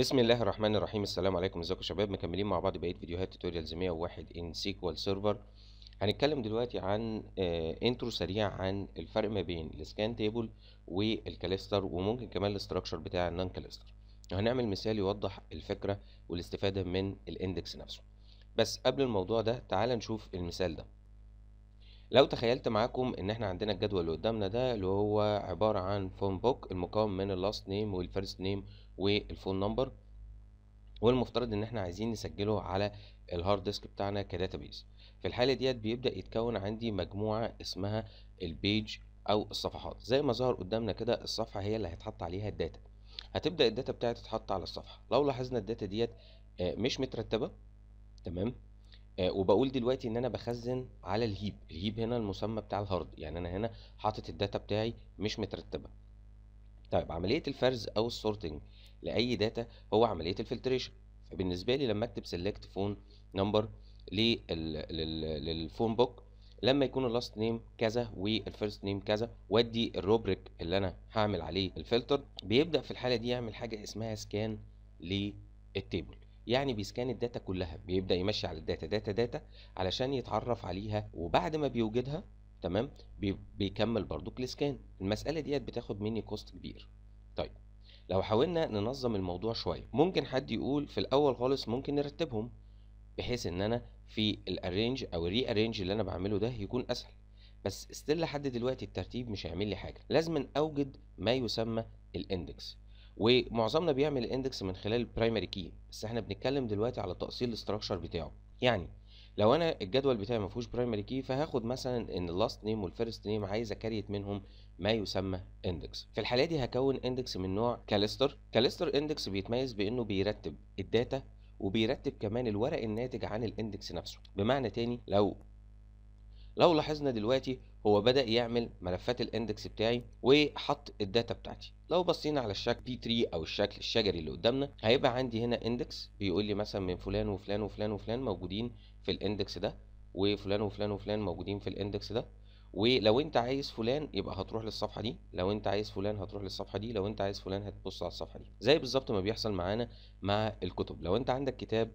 بسم الله الرحمن الرحيم السلام عليكم ازيكم يا شباب مكملين مع بعض بقيه فيديوهات توتوريالز 101 ان سيكوال سيرفر هنتكلم دلوقتي عن آه انترو سريع عن الفرق ما بين السكان تيبل والكلاستر وممكن كمان الاستراكشر بتاع النون كلاستر هنعمل مثال يوضح الفكره والاستفاده من الاندكس نفسه بس قبل الموضوع ده تعال نشوف المثال ده لو تخيلت معاكم ان احنا عندنا الجدول اللي قدامنا ده اللي هو عبارة عن فون بوك المكون من اللاست نيم والفيرست نيم والفون نمبر والمفترض ان احنا عايزين نسجله على الهارد ديسك بتاعنا كداتابيز في الحالة ديت بيبدأ يتكون عندي مجموعة اسمها البيج او الصفحات زي ما ظهر قدامنا كده الصفحة هي اللي هيتحط عليها الداتا هتبدأ الداتا بتاعتي تتحط على الصفحة لو لاحظنا الداتا ديت آه، مش مترتبة تمام آه، وبقول دلوقتي ان انا بخزن على الهيب الهيب هنا المسمى بتاع الهارد يعني انا هنا حاطط الداتا بتاعي مش مترتبه طيب عمليه الفرز او السورتنج لاي داتا هو عمليه الفلتريشن فبالنسبه لي لما اكتب سيلكت فون نمبر للفون بوك لما يكون اللاست نيم كذا والفيرست نيم كذا وادي الروبريك اللي انا هعمل عليه الفلتر بيبدا في الحاله دي يعمل حاجه اسمها سكان للتيبل يعني بيسكان الداتا كلها بيبدا يمشي على الداتا داتا داتا علشان يتعرف عليها وبعد ما بيوجدها تمام بيكمل برضو السكان المساله ديت بتاخد مني كوست كبير طيب لو حاولنا ننظم الموضوع شويه ممكن حد يقول في الاول خالص ممكن نرتبهم بحيث ان انا في الارينج او الري ارينج اللي انا بعمله ده يكون اسهل بس استيل لحد دلوقتي الترتيب مش هيعمل لي حاجه لازم اوجد ما يسمى الاندكس ومعظمنا بيعمل الاندكس من خلال البرايمري كي بس احنا بنتكلم دلوقتي على تأصيل الاستراكشر بتاعه يعني لو انا الجدول بتاعي ما فيهوش برايمري كي فهاخد مثلا ان اللاست نيم والفيرست نيم عايز اكريت منهم ما يسمى اندكس في الحالة دي هكون اندكس من نوع كاليستر كاليستر اندكس بيتميز بانه بيرتب الداتا وبيرتب كمان الورق الناتج عن الاندكس نفسه بمعنى تاني لو لو لاحظنا دلوقتي هو بدأ يعمل ملفات الاندكس بتاعي وحط الداتا بتاعتي لو بصينا على الشكل بي 3 او الشكل الشجري اللي قدامنا هيبقى عندي هنا اندكس بيقول لي مثلا من فلان وفلان وفلان وفلان موجودين في الاندكس ده وفلان وفلان وفلان موجودين في الاندكس ده ولو انت عايز فلان يبقى هتروح للصفحه دي لو انت عايز فلان هتروح للصفحه دي لو انت عايز فلان هتبص على الصفحه دي زي بالظبط ما بيحصل معانا مع الكتب لو انت عندك كتاب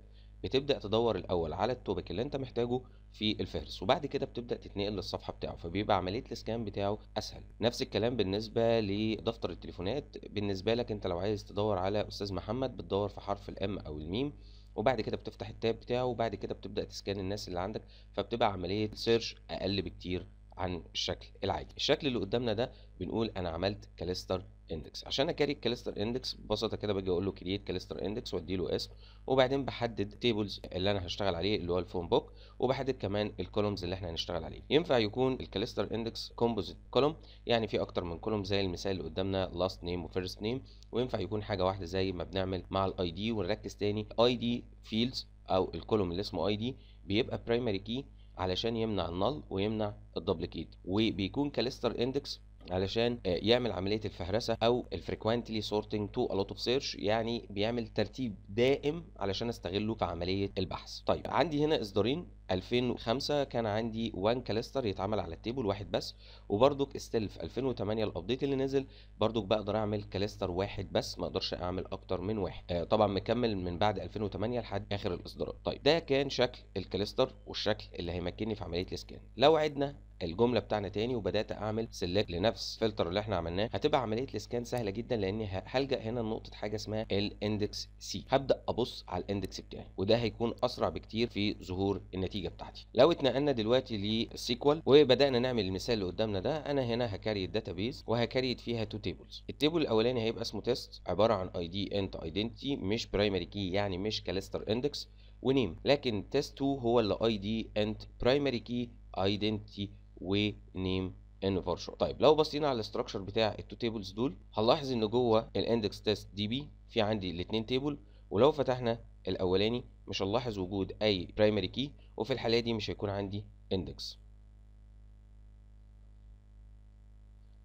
بتبدا تدور الاول على التوبيك اللي انت محتاجه في الفهرس وبعد كده بتبدا تتنقل للصفحه بتاعه فبيبقى عمليه الاسكان بتاعه اسهل نفس الكلام بالنسبه لدفتر التليفونات بالنسبه لك انت لو عايز تدور على استاذ محمد بتدور في حرف الام او الميم وبعد كده بتفتح التاب بتاعه وبعد كده بتبدا تسكان الناس اللي عندك فبتبقى عمليه سيرش اقل بكتير عن الشكل العادي الشكل اللي قدامنا ده بنقول انا عملت كاليستر اندكس عشان اكاري الكاليستر اندكس ببساطه كده باجي اقول له كرييت كاليستر اندكس وادي له اسم وبعدين بحدد تيبلز اللي انا هشتغل عليه اللي هو الفون بوك وبحدد كمان الكولومز اللي احنا هنشتغل عليه ينفع يكون الكاليستر اندكس كومبوزيت كولوم يعني في اكتر من كولوم زي المثال اللي قدامنا لاست نيم وفيرست نيم وينفع يكون حاجه واحده زي ما بنعمل مع الاي دي ونركز تاني اي دي فيلدز او الكولوم اللي اسمه اي دي بيبقى برايمري كي علشان يمنع النل ويمنع الدبليكيت وبيكون كاليستر اندكس علشان آه، يعمل عمليه الفهرسه او الفريكوينتلي سورتنج تو الوت اوف سيرش يعني بيعمل ترتيب دائم علشان استغله في عمليه البحث طيب عندي هنا اصدارين 2005 كان عندي وان كلستر يتعمل على التيبل واحد بس وبرضك استلف في 2008 الابديت اللي نزل برضك بقدر اعمل كلستر واحد بس ما اقدرش اعمل اكتر من واحد آه طبعا مكمل من بعد 2008 لحد اخر الاصدارات طيب ده كان شكل الكلستر والشكل اللي هيمكنني في عمليه السكان لو عدنا الجمله بتاعنا تاني وبدات اعمل سيلكت لنفس الفلتر اللي احنا عملناه هتبقى عمليه الاسكان سهله جدا لان هلجا هنا لنقطه حاجه اسمها الاندكس سي هبدا ابص على الاندكس بتاعي وده هيكون اسرع بكتير في ظهور النتيجه بتاعتي لو اتنقلنا دلوقتي للسيكوال وبدانا نعمل المثال اللي قدامنا ده انا هنا هكريت داتابيز وهكريت فيها تو تيبلز التيبل الاولاني هيبقى اسمه تيست عباره عن اي دي انت ايدنتي مش برايمري كي يعني مش كالستر اندكس ونيم لكن تيست 2 هو اللي اي دي انت برايمري كي ايدنتي ونيم انفرشن طيب لو بصينا على الاستراكشر بتاع التو تيبلز دول هنلاحظ ان جوه الاندكس تيست دي بي في عندي الاثنين تيبل ولو فتحنا الاولاني مش هنلاحظ وجود اي برايمري كي وفي الحاله دي مش هيكون عندي اندكس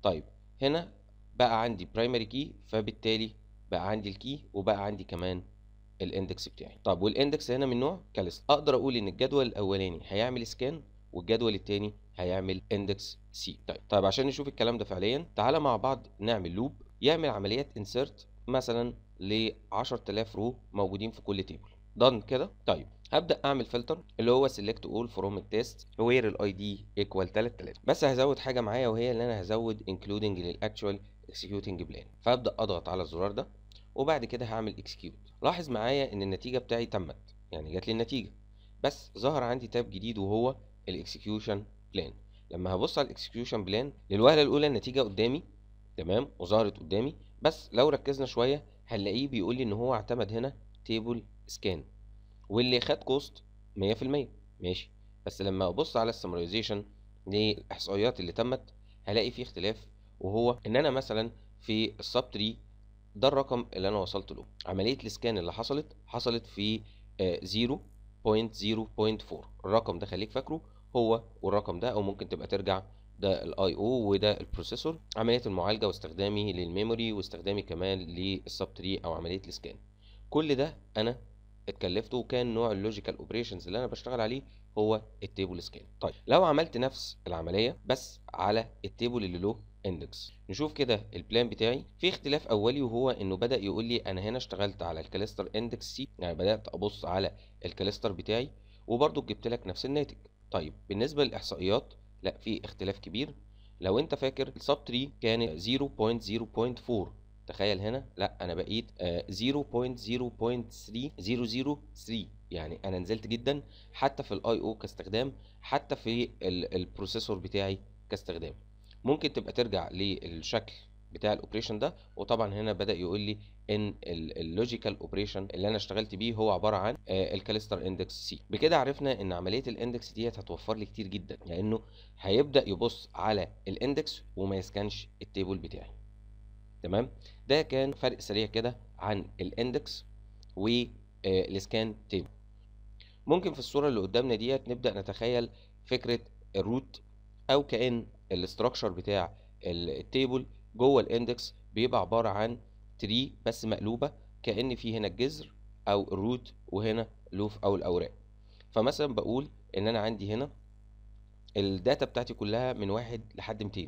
طيب هنا بقى عندي برايمري كي فبالتالي بقى عندي الكي وبقى عندي كمان الاندكس بتاعي طب والاندكس هنا من نوع كالس اقدر اقول ان الجدول الاولاني هيعمل سكان والجدول الثاني هيعمل اندكس سي طيب طيب عشان نشوف الكلام ده فعليا تعالى مع بعض نعمل لوب يعمل عمليات انسرت مثلا ل 10000 رو موجودين في كل تيبل دن كده طيب هبدا اعمل فلتر اللي هو سيلكت اول فروم التست وير الاي دي ايكوال 3000 بس هزود حاجه معايا وهي ان انا هزود انكلودنج للاكشوال اكسكيوتنج بلان فابدا اضغط على الزرار ده وبعد كده هعمل اكسكيوت لاحظ معايا ان النتيجه بتاعي تمت يعني جات لي النتيجه بس ظهر عندي تاب جديد وهو الاكسكيوشن بلان لما هبص على الاكسكيوشن بلان للوهله الاولى النتيجه قدامي تمام وظهرت قدامي بس لو ركزنا شويه هنلاقيه بيقول لي ان هو اعتمد هنا تيبل سكان واللي خد كوست 100% ماشي بس لما ابص على السمرايزيشن للاحصائيات اللي تمت هلاقي في اختلاف وهو ان انا مثلا في السب تري ده الرقم اللي انا وصلت له عمليه السكان اللي حصلت حصلت في 0.0.4 آه، الرقم ده خليك فاكره هو والرقم ده او ممكن تبقى ترجع ده الاي او وده البروسيسور عمليه المعالجه واستخدامي للميموري واستخدامي كمان للسب تري او عمليه السكان كل ده انا اتكلفته وكان نوع اللوجيكال اوبريشنز اللي انا بشتغل عليه هو التيبل سكان طيب لو عملت نفس العمليه بس على التيبل اللي له اندكس نشوف كده البلان بتاعي في اختلاف اولي وهو انه بدا يقول لي انا هنا اشتغلت على الكاليستر اندكس سي يعني بدات ابص على الكاليستر بتاعي وبرضه جبت لك نفس الناتج طيب بالنسبه للاحصائيات لا في اختلاف كبير لو انت فاكر السب 3 كان 0.0.4 تخيل هنا لا انا بقيت 0.0.3003 آه، يعني انا نزلت جدا حتى في الاي او كاستخدام حتى في البروسيسور بتاعي كاستخدام ممكن تبقى ترجع للشكل بتاع الاوبريشن ده وطبعا هنا بدا يقول لي ان اللوجيكال اوبريشن اللي انا اشتغلت بيه هو عباره عن آه، الكاليستر اندكس سي بكده عرفنا ان عمليه الاندكس ديت هتوفر لي كتير جدا لانه هيبدا يبص على الاندكس وما يسكنش التيبل بتاعي تمام ده كان فرق سريع كده عن الاندكس والسكان آه، تيبل ممكن في الصوره اللي قدامنا ديت نبدا نتخيل فكره الروت او كان الاستراكشر بتاع التيبل جوه الاندكس بيبقى عباره عن تري بس مقلوبه كأن في هنا الجذر أو الروت وهنا لوف أو الأوراق فمثلا بقول إن أنا عندي هنا الداتا بتاعتي كلها من واحد لحد 200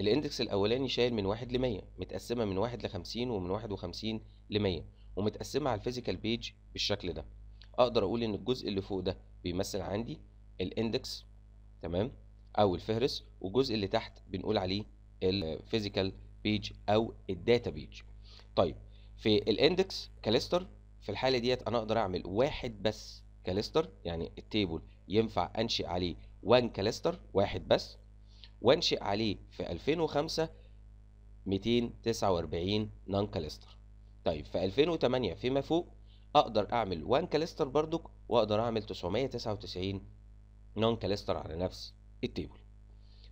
الاندكس الأولاني شايل من واحد ل 100 متقسمة من واحد ل 50 ومن 51 ل 100 ومتقسمة على الفيزيكال بيج بالشكل ده أقدر أقول إن الجزء اللي فوق ده بيمثل عندي الاندكس تمام أو الفهرس والجزء اللي تحت بنقول عليه الفيزيكال بيج أو الداتا بيج طيب في الاندكس كاليستر في الحاله ديت انا اقدر اعمل واحد بس كاليستر يعني التيبل ينفع انشئ عليه 1 كاليستر واحد بس وانشئ عليه في 2005 249 نون كاليستر طيب في 2008 فيما فوق اقدر اعمل 1 كاليستر بردك واقدر اعمل 999 نون كاليستر على نفس التيبل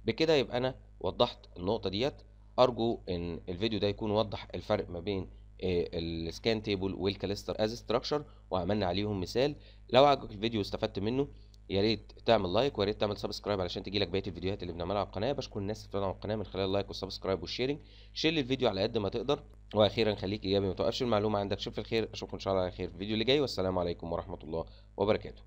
بكده يبقى انا وضحت النقطه ديت ارجو ان الفيديو ده يكون وضح الفرق ما بين السكان تيبل والكاليستر از ستراكشر وعملنا عليهم مثال لو عجبك الفيديو واستفدت منه يا ريت تعمل لايك ويا ريت تعمل سبسكرايب علشان تجيلك بقيه الفيديوهات اللي بنعملها على القناه بشكر الناس اللي بتتابع القناه من خلال اللايك والسبسكرايب والشيرنج شير الفيديو على قد ما تقدر واخيرا خليك ايجابي ما توقفش المعلومه عندك شوف الخير اشوفكم ان شاء الله على خير في الفيديو اللي جاي والسلام عليكم ورحمه الله وبركاته